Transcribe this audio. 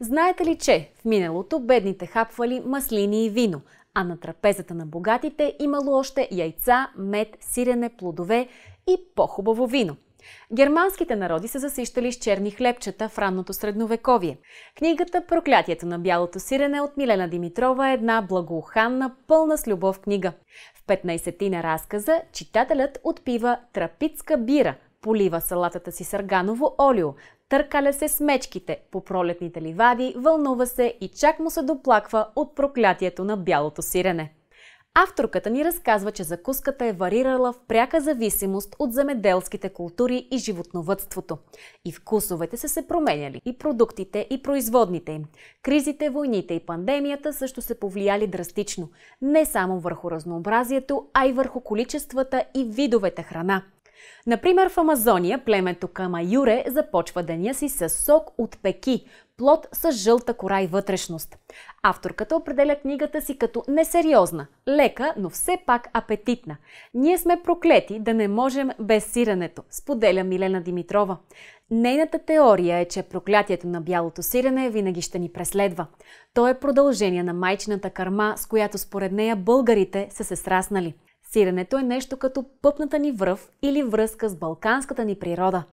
Знаете ли, че в миналото бедните хапвали маслини и вино, а на трапезата на богатите имало още яйца, мед, сирене, плодове и по-хубаво вино – Германските народи са засищали с черни хлебчета в ранното средновековие. Книгата Проклятието на бялото сирене от Милена Димитрова е една благоуханна, пълна с любов книга. В 15 ти на разказа читателят отпива трапицка бира – Полива салатата си арганово олио, търкаля се с мечките по пролетните ливади, вълнува се и чак му се доплаква от проклятието на бялото сирене. Авторката ни разказва, че закуската е варирала в пряка зависимост от земеделските култури и животновътството. И вкусовете са се променяли, и продуктите, и производните им. Кризите, войните и пандемията също се повлияли драстично, не само върху разнообразието, а и върху количествата и видовете храна – Например, в Амазония племето Камаюре започва деня си с сок от пеки, плод с жълта кора и вътрешност. Авторката определя книгата си като несериозна, лека, но все пак апетитна. Ние сме проклети да не можем без сирането, споделя Милена Димитрова. Нейната теория е, че проклятието на бялото сирене винаги ще ни преследва. То е продължение на майчината карма, с която според нея българите са се сраснали – Сиренето е нещо като пъпната ни връв или връзка с балканската ни природа.